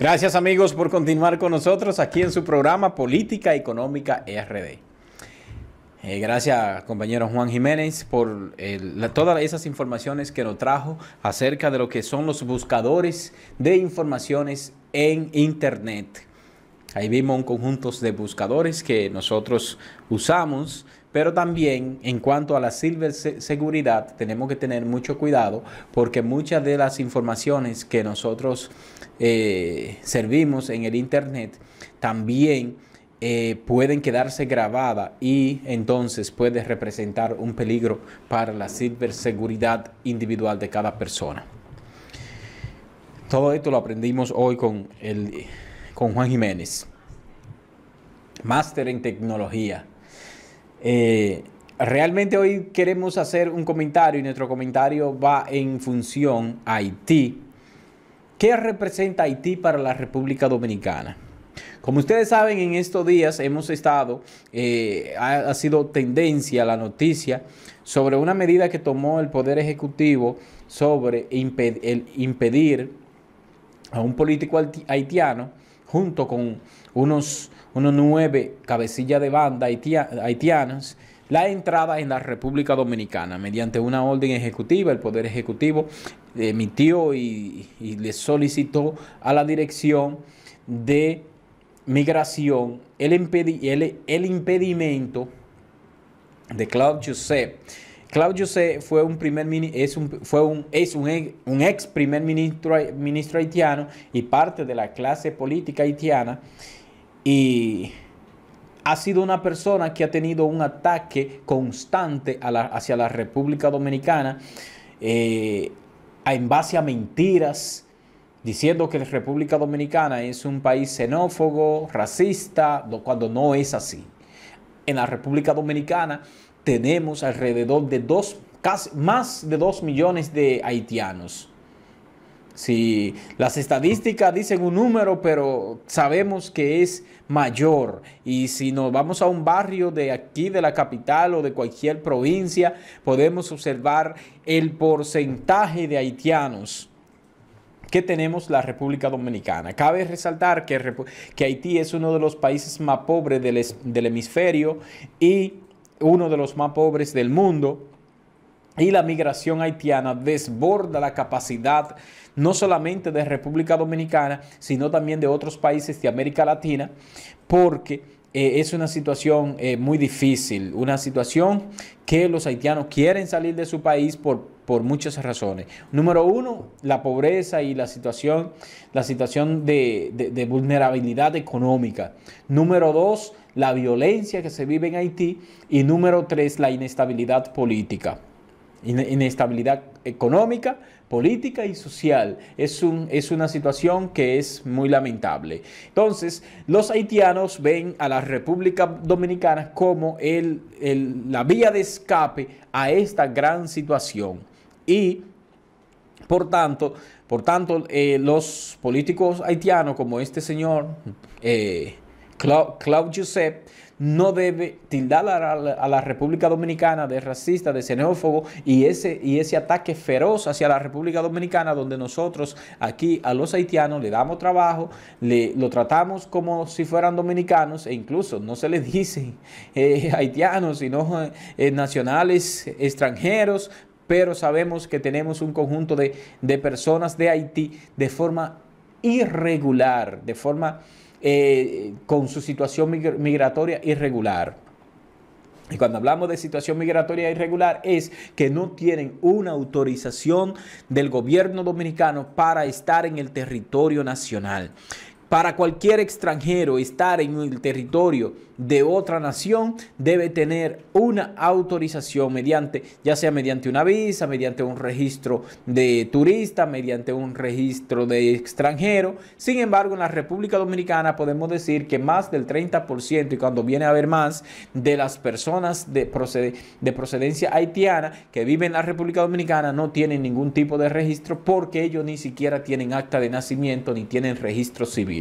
Gracias amigos por continuar con nosotros aquí en su programa Política Económica RD. Eh, gracias, compañero Juan Jiménez, por eh, todas esas informaciones que nos trajo acerca de lo que son los buscadores de informaciones en Internet. Ahí vimos un conjunto de buscadores que nosotros usamos pero también en cuanto a la ciberseguridad, tenemos que tener mucho cuidado porque muchas de las informaciones que nosotros eh, servimos en el Internet también eh, pueden quedarse grabadas y entonces puede representar un peligro para la ciberseguridad individual de cada persona. Todo esto lo aprendimos hoy con, con Juan Jiménez, máster en tecnología. Eh, realmente hoy queremos hacer un comentario y nuestro comentario va en función a Haití. ¿Qué representa Haití para la República Dominicana? Como ustedes saben, en estos días hemos estado, eh, ha, sido tendencia la noticia sobre una medida que tomó el Poder Ejecutivo sobre impedir a un político haitiano junto con unos unos nueve cabecillas de banda haitianos haitianas la entrada en la República Dominicana. Mediante una orden ejecutiva, el Poder Ejecutivo emitió y, le solicitó a la Dirección de Migración el, el, impedimento de Claudio Joseph. Claudio Joseph fue un primer es un, fue un, es un, ex primer ministro, ministro haitiano y parte de la clase política haitiana y ha sido una persona que ha tenido un ataque constante hacia la República Dominicana eh, en base a mentiras, diciendo que la República Dominicana es un país xenófobo, racista, cuando no es así. En la República Dominicana tenemos alrededor de dos, casi, más de 2 millones de haitianos. Si las estadísticas dicen un número, pero sabemos que es mayor. Y si nos vamos a un barrio de aquí, de la capital o de cualquier provincia, podemos observar el porcentaje de haitianos que tenemos la República Dominicana. Cabe resaltar que, Haití es uno de los países más pobres del, del hemisferio y uno de los más pobres del mundo y la migración haitiana desborda la capacidad no solamente de República Dominicana, sino también de otros países de América Latina, porque eh, es una situación eh, muy difícil, una situación que los haitianos quieren salir de su país por, muchas razones. Número uno, la pobreza y la situación, la situación de vulnerabilidad económica. Número dos, la violencia que se vive en Haití. Y número tres, la inestabilidad política inestabilidad económica, política y social. Es, un, es una situación que es muy lamentable. Entonces, los haitianos ven a la República Dominicana como el, la vía de escape a esta gran situación. Y, por tanto, por tanto eh, los políticos haitianos como este señor, eh, Claude Joseph, no debe tildar a la, República Dominicana de racista, de xenófobo y ese, y ese ataque feroz hacia la República Dominicana donde nosotros aquí a los haitianos le damos trabajo, le, lo tratamos como si fueran dominicanos e incluso no se les dice eh, haitianos, sino eh, eh, nacionales extranjeros, pero sabemos que tenemos un conjunto de, de personas de Haití de forma irregular, de forma eh, con su situación migratoria irregular. Y cuando hablamos de situación migratoria irregular es que no tienen una autorización del gobierno dominicano para estar en el territorio nacional. Para cualquier extranjero estar en el territorio de otra nación debe tener una autorización mediante, ya sea mediante una visa, mediante un registro de turista, mediante un registro de extranjero. Sin embargo, en la República Dominicana podemos decir que más del 30% y cuando viene a haber más de las personas de, de procedencia haitiana que viven en la República Dominicana no tienen ningún tipo de registro porque ellos ni siquiera tienen acta de nacimiento ni tienen registro civil.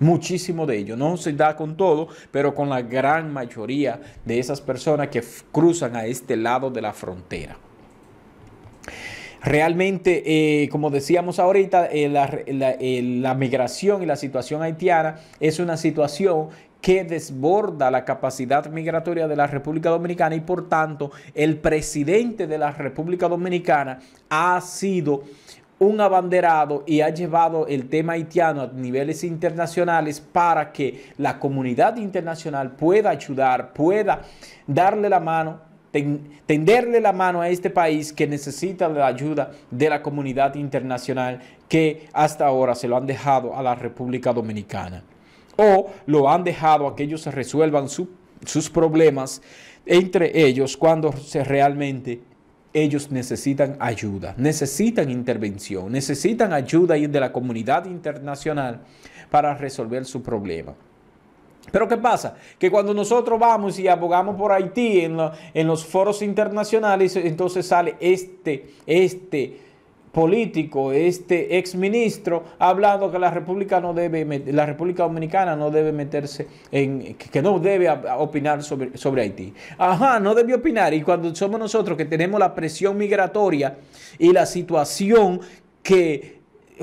Muchísimo de ello. No se da con todo, pero con la gran mayoría de esas personas que cruzan a este lado de la frontera. Realmente, eh, como decíamos ahorita, eh, eh, la migración y la situación haitiana es una situación que desborda la capacidad migratoria de la República Dominicana y por tanto el presidente de la República Dominicana ha sido un abanderado y ha llevado el tema haitiano a niveles internacionales para que la comunidad internacional pueda ayudar, pueda darle la mano, tenderle la mano a este país que necesita la ayuda de la comunidad internacional que hasta ahora se lo han dejado a la República Dominicana o lo han dejado a que ellos resuelvan sus problemas entre ellos cuando se realmente ellos necesitan ayuda, necesitan intervención, necesitan ayuda de la comunidad internacional para resolver su problema. Pero ¿qué pasa? Que cuando nosotros vamos y abogamos por Haití en, en los foros internacionales, entonces sale este, este, político, este ministro, ha hablado que la República, no debe, la República Dominicana no debe meterse en, que no debe opinar sobre, sobre Haití. Ajá, no debe opinar. Y cuando somos nosotros que tenemos la presión migratoria y la situación que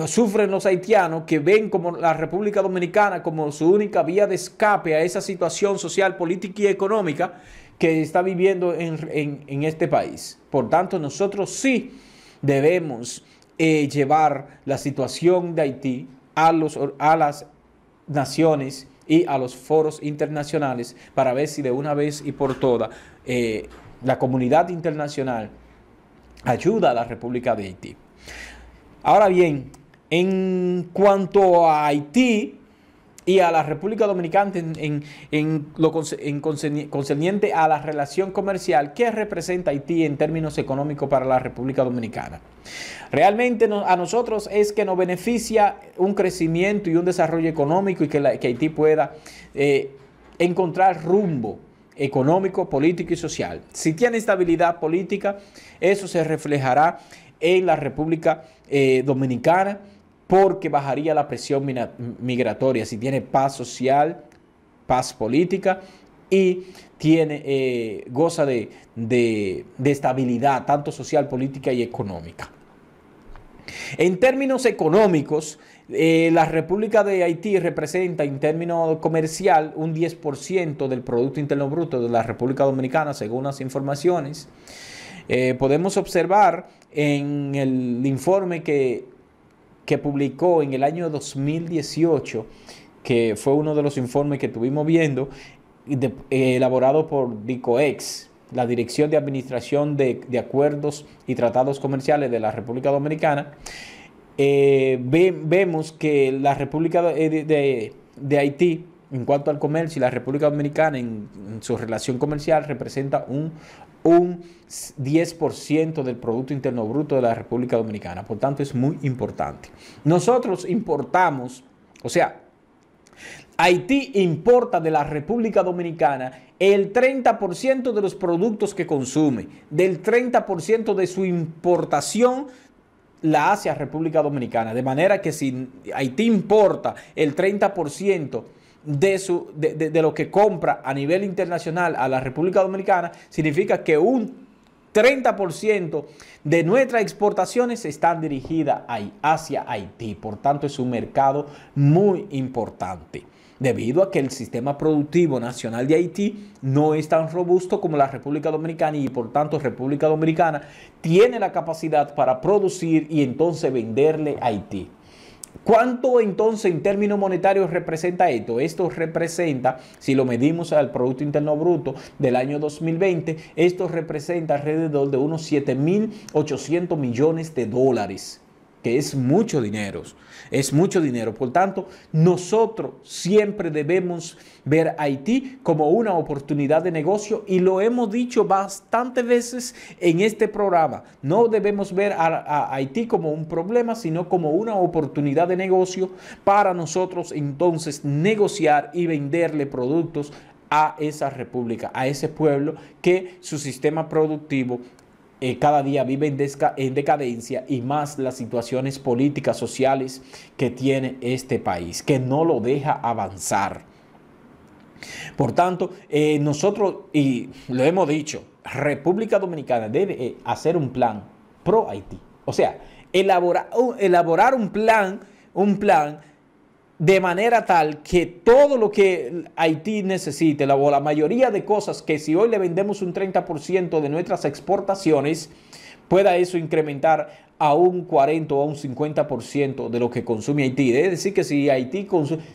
sufren los haitianos que ven como la República Dominicana como su única vía de escape a esa situación social, política y económica que está viviendo en este país. Por tanto, nosotros sí debemos eh, llevar la situación de Haití a, los, a las naciones y a los foros internacionales para ver si de una vez y por todas eh, la comunidad internacional ayuda a la República de Haití. Ahora bien, en cuanto a Haití, y a la República Dominicana en, lo concerniente a la relación comercial que representa Haití en términos económicos para la República Dominicana. Realmente a nosotros es que nos beneficia un crecimiento y un desarrollo económico y que, Haití pueda eh, encontrar rumbo económico, político y social. Si tiene estabilidad política, eso se reflejará en la República eh, Dominicana porque bajaría la presión migratoria si tiene paz social, paz política y tiene, eh, goza de, estabilidad, tanto social, política y económica. En términos económicos, eh, la República de Haití representa en términos comercial un 10% del Producto Interno Bruto de la República Dominicana, según las informaciones. Eh, podemos observar en el informe que que publicó en el año 2018, que fue uno de los informes que estuvimos viendo, eh, elaborado por DICOEX, la Dirección de Administración de, Acuerdos y Tratados Comerciales de la República Dominicana, eh, vemos que la República de, Haití, en cuanto al comercio, y la República Dominicana en su relación comercial representa un un 10% del Producto Interno Bruto de la República Dominicana. Por tanto, es muy importante. Nosotros importamos, o sea, Haití importa de la República Dominicana el 30% de los productos que consume, del 30% de su importación la hace a República Dominicana. De manera que si Haití importa el 30%, de, lo que compra a nivel internacional a la República Dominicana, significa que un 30% de nuestras exportaciones están dirigidas hacia Haití. Por tanto, es un mercado muy importante debido a que el sistema productivo nacional de Haití no es tan robusto como la República Dominicana y por tanto República Dominicana tiene la capacidad para producir y entonces venderle a Haití. ¿Cuánto entonces en términos monetarios representa esto? Esto representa, si lo medimos al Producto Interno Bruto del año 2020, esto representa alrededor de unos 7.800 millones de dólares que es mucho dinero, es mucho dinero. Por tanto, nosotros siempre debemos ver a Haití como una oportunidad de negocio y lo hemos dicho bastantes veces en este programa. No debemos ver a, a Haití como un problema, sino como una oportunidad de negocio para nosotros entonces negociar y venderle productos a esa república, a ese pueblo que su sistema productivo eh, cada día vive en, decadencia y más las situaciones políticas, sociales que tiene este país, que no lo deja avanzar. Por tanto, eh, nosotros, y lo hemos dicho, República Dominicana debe eh, hacer un plan pro Haití. O sea, elaborar, elaborar un plan, un plan de manera tal que todo lo que Haití necesite, la, mayoría de cosas que si hoy le vendemos un 30% de nuestras exportaciones, pueda eso incrementar a un 40 o a un 50% de lo que consume Haití. Es decir, que si Haití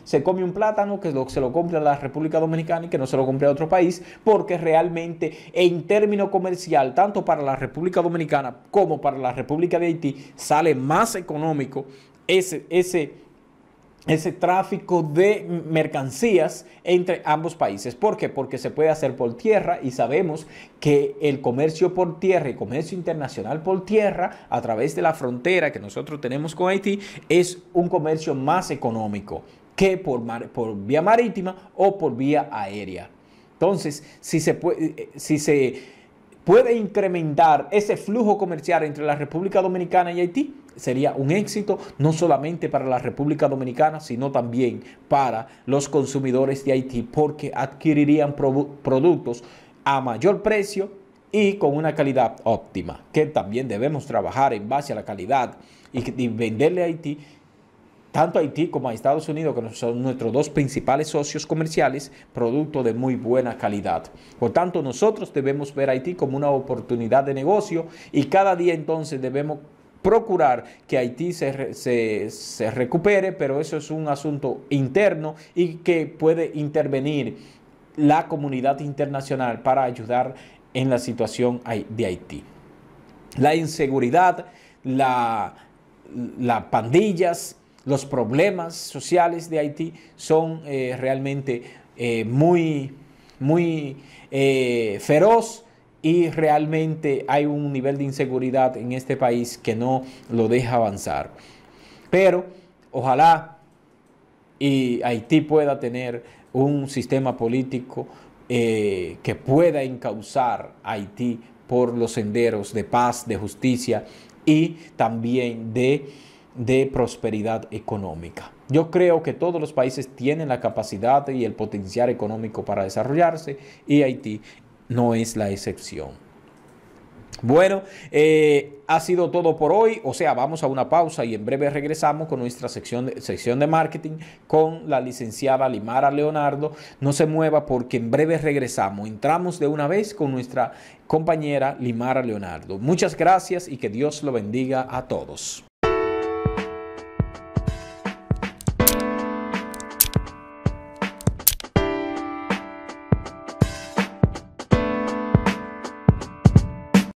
se come un plátano, que se lo compra la República Dominicana y que no se lo compre a otro país, porque realmente en término comercial, tanto para la República Dominicana como para la República de Haití, sale más económico ese ese tráfico de mercancías entre ambos países. ¿Por qué? Porque se puede hacer por tierra y sabemos que el comercio por tierra y comercio internacional por tierra a través de la frontera que nosotros tenemos con Haití es un comercio más económico que por, por vía marítima o por vía aérea. Entonces, si se puede, eh, eh, si se puede incrementar ese flujo comercial entre la República Dominicana y Haití, sería un éxito no solamente para la República Dominicana, sino también para los consumidores de Haití, porque adquirirían productos a mayor precio y con una calidad óptima, que también debemos trabajar en base a la calidad y, y venderle a Haití tanto a Haití como a Estados Unidos, que son nuestros dos principales socios comerciales, producto de muy buena calidad. Por tanto, nosotros debemos ver a Haití como una oportunidad de negocio y cada día entonces debemos procurar que Haití se, recupere, pero eso es un asunto interno y que puede intervenir la comunidad internacional para ayudar en la situación de Haití. La inseguridad, las pandillas, los problemas sociales de Haití son eh, realmente eh, muy, muy eh, feroz y realmente hay un nivel de inseguridad en este país que no lo deja avanzar. Pero ojalá Haití pueda tener un sistema político eh, que pueda encauzar a Haití por los senderos de paz, de justicia y también de, de prosperidad económica. Yo creo que todos los países tienen la capacidad y el potencial económico para desarrollarse y Haití no es la excepción. Bueno, eh, ha sido todo por hoy, o sea, vamos a una pausa y en breve regresamos con nuestra sección sección de marketing con la licenciada Limara Leonardo. No se mueva porque en breve regresamos, entramos de una vez con nuestra compañera Limara Leonardo. Muchas gracias y que Dios lo bendiga a todos.